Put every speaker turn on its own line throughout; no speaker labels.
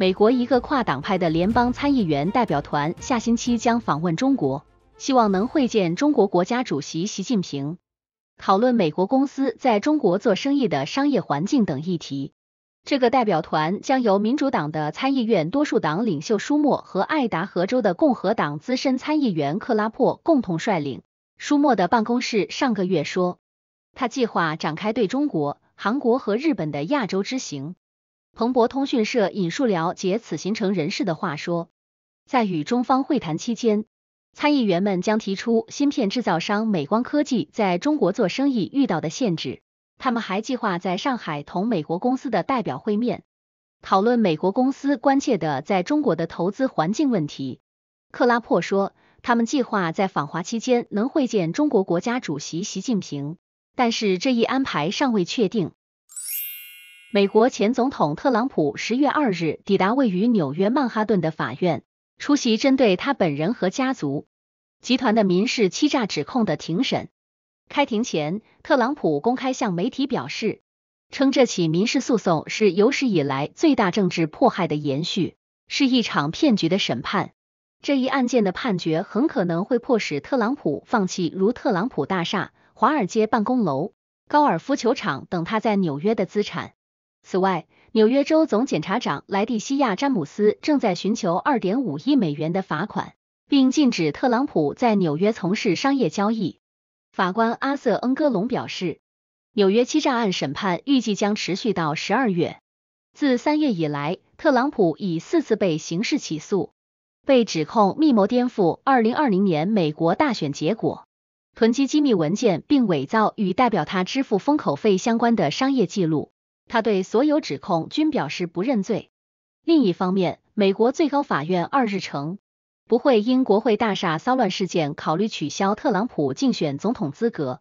美国一个跨党派的联邦参议员代表团下星期将访问中国，希望能会见中国国家主席习近平，讨论美国公司在中国做生意的商业环境等议题。这个代表团将由民主党的参议院多数党领袖舒默和爱达荷州的共和党资深参议员克拉珀共同率领。舒默的办公室上个月说，他计划展开对中国、韩国和日本的亚洲之行。彭博通讯社引述了解此行程人士的话说，在与中方会谈期间，参议员们将提出芯片制造商美光科技在中国做生意遇到的限制。他们还计划在上海同美国公司的代表会面，讨论美国公司关切的在中国的投资环境问题。克拉珀说，他们计划在访华期间能会见中国国家主席习近平，但是这一安排尚未确定。美国前总统特朗普十月二日抵达位于纽约曼哈顿的法院，出席针对他本人和家族集团的民事欺诈指控的庭审。开庭前，特朗普公开向媒体表示，称这起民事诉讼是有史以来最大政治迫害的延续，是一场骗局的审判。这一案件的判决很可能会迫使特朗普放弃如特朗普大厦、华尔街办公楼、高尔夫球场等他在纽约的资产。此外，纽约州总检察长莱蒂西亚·詹姆斯正在寻求2.5亿美元的罚款，并禁止特朗普在纽约从事商业交易。法官阿瑟·恩戈隆表示，纽约欺诈案审判预计将持续到十二月。自三月以来，特朗普已四次被刑事起诉，被指控密谋颠覆2020年美国大选结果，囤积机密文件，并伪造与代表他支付封口费相关的商业记录。他对所有指控均表示不认罪。另一方面，美国最高法院二日称，不会因国会大厦骚乱事件考虑取消特朗普竞选总统资格。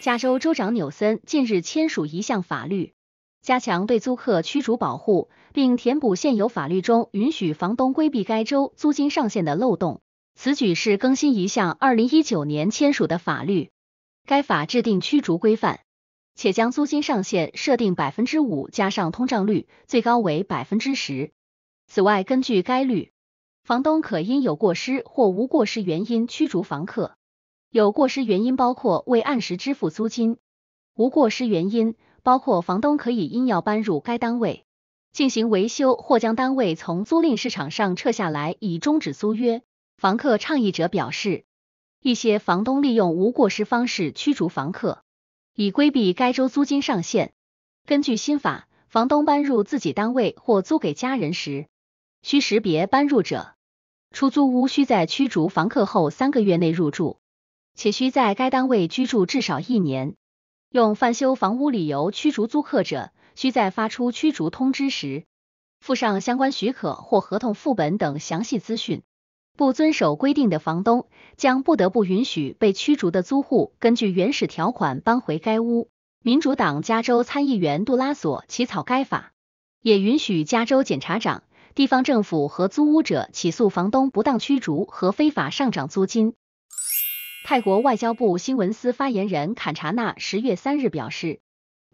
加州州长纽森近日签署一项法律，加强对租客驱逐保护，并填补现有法律中允许房东规避该州租金上限的漏洞。此举是更新一项2019年签署的法律，该法制定驱逐规范。且将租金上限设定百分之五加上通胀率，最高为百分之十。此外，根据该律，房东可因有过失或无过失原因驱逐房客。有过失原因包括未按时支付租金，无过失原因包括房东可以因要搬入该单位、进行维修或将单位从租赁市场上撤下来以终止租约。房客倡议者表示，一些房东利用无过失方式驱逐房客。以规避该州租金上限。根据新法，房东搬入自己单位或租给家人时，需识别搬入者。出租屋需在驱逐房客后三个月内入住，且需在该单位居住至少一年。用翻修房屋理由驱逐租客者，需在发出驱逐通知时，附上相关许可或合同副本等详细资讯。不遵守规定的房东将不得不允许被驱逐的租户根据原始条款搬回该屋。民主党加州参议员杜拉索起草该法，也允许加州检察长、地方政府和租屋者起诉房东不当驱逐和非法上涨租金。泰国外交部新闻司发言人坎查纳十月三日表示，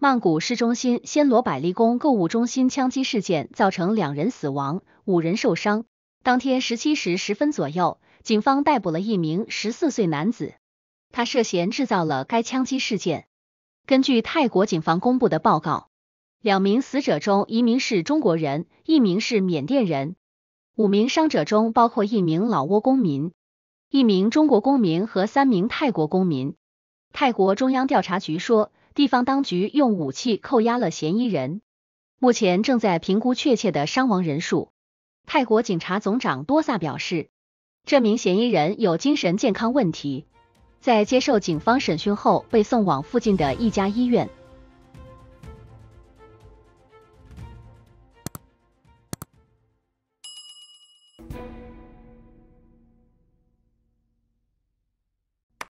曼谷市中心暹罗百利宫购物中心枪击事件造成两人死亡，五人受伤。当天十七时十分左右，警方逮捕了一名十四岁男子，他涉嫌制造了该枪击事件。根据泰国警方公布的报告，两名死者中，一名是中国人，一名是缅甸人；五名伤者中，包括一名老挝公民、一名中国公民和三名泰国公民。泰国中央调查局说，地方当局用武器扣押了嫌疑人，目前正在评估确切的伤亡人数。泰国警察总长多萨表示，这名嫌疑人有精神健康问题，在接受警方审讯后被送往附近的一家医院。